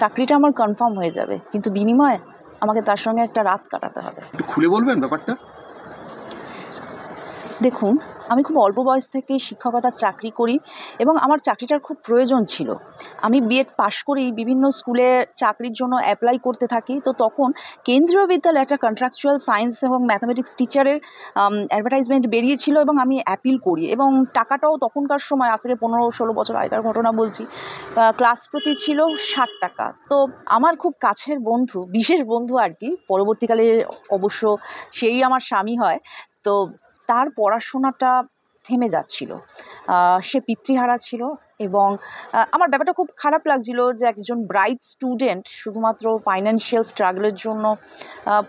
চাকরিটা আমার কনফার্ম হয়ে যাবে কিন্তু বিনিময়ে আমাকে তার সঙ্গে একটা রাত কাটাতে হবে একটু খুলে বলবেন ব্যাপারটা দেখুন আমি খুব অল্প বয়স থেকে শিক্ষকতার চাকরি করি এবং আমার চাকরিটার খুব প্রয়োজন ছিল আমি বিএড পাশ করেই বিভিন্ন স্কুলে চাকরির জন্য অ্যাপ্লাই করতে থাকি তো তখন কেন্দ্রীয় বিদ্যালয়ে একটা কন্ট্রাকচুয়াল সায়েন্স এবং ম্যাথামেটিক্স টিচারের অ্যাডভার্টাইজমেন্ট বেরিয়েছিল এবং আমি অ্যাপিল করি এবং টাকাটাও তখনকার সময় আজ থেকে পনেরো ষোলো বছর আগেকার ঘটনা বলছি ক্লাস প্রতি ছিল ষাট টাকা তো আমার খুব কাছের বন্ধু বিশেষ বন্ধু আর কি পরবর্তীকালে অবশ্য সেই আমার স্বামী হয় তো তার পড়াশোনাটা থেমে যাচ্ছিল সে পিতৃহারা ছিল এবং আমার ব্যাপারটা খুব খারাপ লাগছিল যে একজন ব্রাইট স্টুডেন্ট শুধুমাত্র ফাইন্যান্সিয়াল স্ট্রাগলের জন্য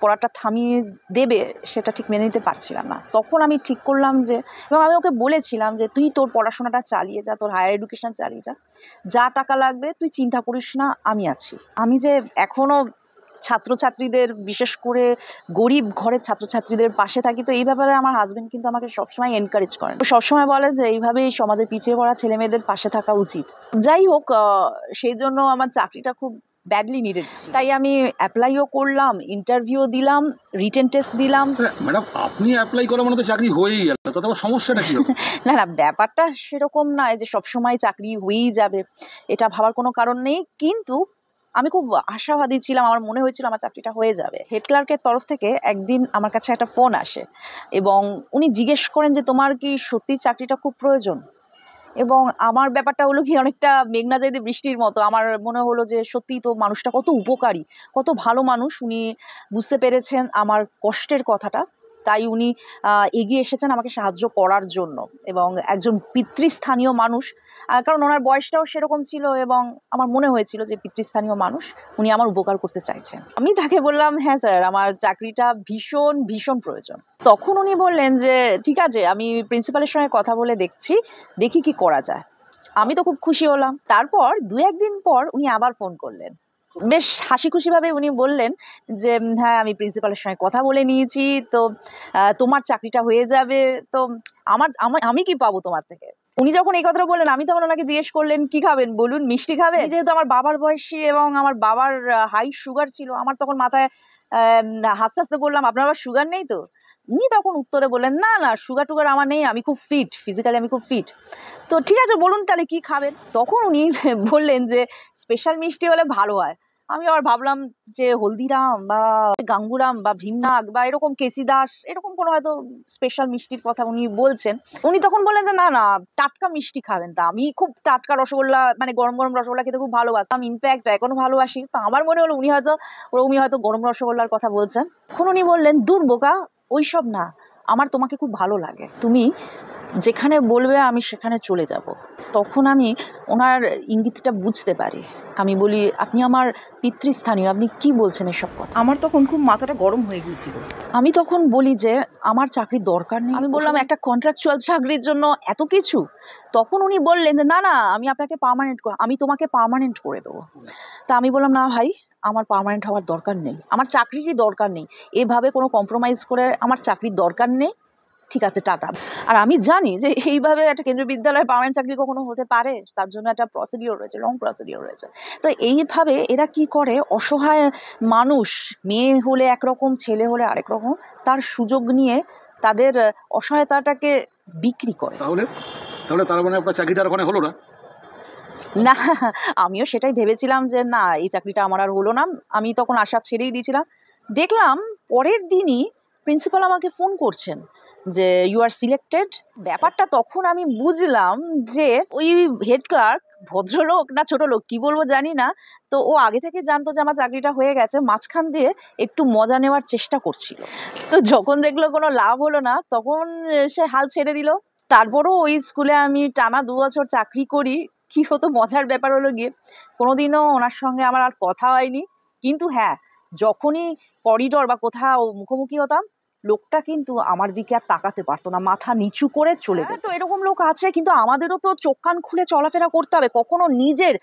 পড়াটা থামিয়ে দেবে সেটা ঠিক মেনে নিতে পারছিলাম না তখন আমি ঠিক করলাম যে এবং আমি ওকে বলেছিলাম যে তুই তোর পড়াশোনাটা চালিয়ে যা তোর হায়ার এডুকেশন চালিয়ে যা যা টাকা লাগবে তুই চিন্তা করিস না আমি আছি আমি যে এখনও ছাত্রছাত্রীদের বিশেষ করে গরিব ঘরের ছাত্রছাত্রীদের পাশে থাকি তো এই ব্যাপারে আমার হাজব্যান্ড কিন্তু আমাকে সবসময় এনকারেজ করেন সবসময় বলে যে এইভাবেই সমাজে পিছিয়ে পড়া ছেলেমেয়েদের পাশে থাকা উচিত যাই হোক সেই জন্য আমার চাকরিটা খুব ব্যাডলি নিডেড তাই আমি অ্যাপ্লাইও করলাম ইন্টারভিউ দিলাম রিটেন টেস্ট দিলাম ম্যাডাম আপনি অ্যাপ্লাই করা মানে তো চাকরি হয়েই গেল তাতে আবার সমস্যাটা কি না না ব্যাপারটা সেরকম নয় যে সব সময় চাকরি হয়েই যাবে এটা ভাবার কোনো কারণ নেই কিন্তু আমি খুব আশাবাদী ছিলাম আমার মনে হয়েছিল আমার চাকরিটা হয়ে যাবে হেড ক্লার্কের তরফ থেকে একদিন আমার কাছে একটা ফোন আসে এবং উনি জিজ্ঞেস করেন যে তোমার কি সত্যি চাকরিটা খুব প্রয়োজন এবং আমার ব্যাপারটা হলো কি অনেকটা মেঘনা যাইতে বৃষ্টির মতো আমার মনে হলো যে সত্যি তো মানুষটা কত উপকারী কত ভালো মানুষ উনি বুঝতে পেরেছেন আমার কষ্টের কথাটা তাই উনি এগিয়ে এসেছেন আমাকে সাহায্য করার জন্য এবং একজন পিতৃস্থানীয় মানুষ কারণ ওনার বয়সটাও সেরকম ছিল এবং আমার মনে হয়েছিল যে পিতৃস্থানীয় মানুষ উনি আমার উপকার করতে চাইছেন আমি তাকে বললাম হ্যাঁ স্যার আমার চাকরিটা ভীষণ ভীষণ প্রয়োজন তখন উনি বললেন যে ঠিক আছে আমি প্রিন্সিপালের সঙ্গে কথা বলে দেখছি দেখি কি করা যায় আমি তো খুব খুশি হলাম তারপর দু একদিন পর উনি আবার ফোন করলেন বেশ হাসি খুশিভাবে উনি বললেন যে হ্যাঁ আমি প্রিন্সিপালের সঙ্গে কথা বলে নিয়েছি তো তোমার চাকরিটা হয়ে যাবে তো আমার আমি কি পাবো তোমার থেকে উনি যখন এই কথাটা বললেন আমি তখন ওনাকে জিজ্ঞেস করলেন কি খাবেন বলুন মিষ্টি খাবে যেহেতু আমার বাবার বয়সী এবং আমার বাবার হাই সুগার ছিল আমার তখন মাথায় হাসতে হাসতে বললাম আপনার আবার সুগার নেই তো উনি তখন উত্তরে বললেন না না সুগার টুগার আমার নেই আমি খুব ফিট ফিজিক্যালি আমি খুব ফিট তো ঠিক আছে বলুন তাহলে কি খাবেন তখন উনি বললেন যে স্পেশাল মিষ্টি হলে ভালো হয় আমি আবার ভাবলাম যে হলদিরাম বা গাঙ্গুরাম বা ভীমনাগ বা এরকম কেসি দাস এরকম কোনো হয়তো স্পেশাল মিষ্টির কথা উনি বলছেন উনি তখন বললেন যে না না টাটকা মিষ্টি খাবেন তা আমি খুব টাটকা রসগোল্লা মানে গরম গরম রসগোল্লা খেতে খুব ভালোবাসতাম ইনফ্যাক্ট এখনো ভালোবাসি তো আমার মনে হলো উনি হয়তো উনি হয়তো গরম রসগোল্লার কথা বলছেন তখন উনি বললেন দূর বোকা ওইসব না আমার তোমাকে খুব ভালো লাগে তুমি যেখানে বলবে আমি সেখানে চলে যাব। তখন আমি ওনার ইঙ্গিতটা বুঝতে পারি আমি বলি আপনি আমার পিতৃস্থানীয় আপনি কি বলছেন এসব কথা আমার তখন খুব মাথাটা গরম হয়ে গিয়েছিল আমি তখন বলি যে আমার চাকরির দরকার নেই আমি বললাম একটা কন্ট্রাকচুয়াল চাকরির জন্য এত কিছু তখন উনি বললেন যে না না আমি আপনাকে পার্মানেন্ট আমি তোমাকে পারমানেন্ট করে দেবো তা আমি বললাম না ভাই আমার পারমানেন্ট হওয়ার দরকার নেই আমার চাকরিরই দরকার নেই এভাবে কোনো কম্প্রোমাইজ করে আমার চাকরির দরকার নেই ঠিক আছে টাটা আর আমি জানি যে এইভাবে একটা কেন্দ্রীয় বিদ্যালয়ে পার্মানেন্ট চাকরি কখনো হতে পারে তার জন্য একটা প্রসিডিওর রয়েছে লং প্রসিডিওর রয়েছে তো এইভাবে এরা কি করে অসহায় মানুষ মেয়ে হলে একরকম ছেলে হলে আরেক রকম তার সুযোগ নিয়ে তাদের অসহায়তাটাকে বিক্রি করে তাহলে তাহলে তার মানে আপনার চাকরিটা ওখানে হলো না না আমিও সেটাই ভেবেছিলাম যে না এই চাকরিটা আমার আর হলো না আমি তখন আশা ছেড়েই দিয়েছিলাম দেখলাম পরের দিনই প্রিন্সিপাল আমাকে ফোন করছেন যে ইউ আর সিলেক্টেড ব্যাপারটা তখন আমি বুঝলাম যে ওই হেড ক্লার্ক ভদ্রলোক না ছোট লোক কি বলবো জানি না তো ও আগে থেকে জানতো যে আমার চাকরিটা হয়ে গেছে মাঝখান দিয়ে একটু মজা নেওয়ার চেষ্টা করছিল তো যখন দেখলো কোনো লাভ হলো না তখন সে হাল ছেড়ে দিল তারপরও ওই স্কুলে আমি টানা দু বছর চাকরি করি কি হতো মজার ব্যাপার হলো গিয়ে কোনোদিনও ওনার সঙ্গে আমার আর কথা হয়নি কিন্তু হ্যাঁ যখনই করিডর বা কোথাও মুখোমুখি হতাম লোকটা কিন্তু আমার দিকে আর তাকাতে পারতো না মাথা নিচু করে চলে হ্যাঁ, যেত তো এরকম লোক আছে কিন্তু আমাদেরও তো চোখ কান খুলে চলাফেরা করতে হবে কখনো নিজের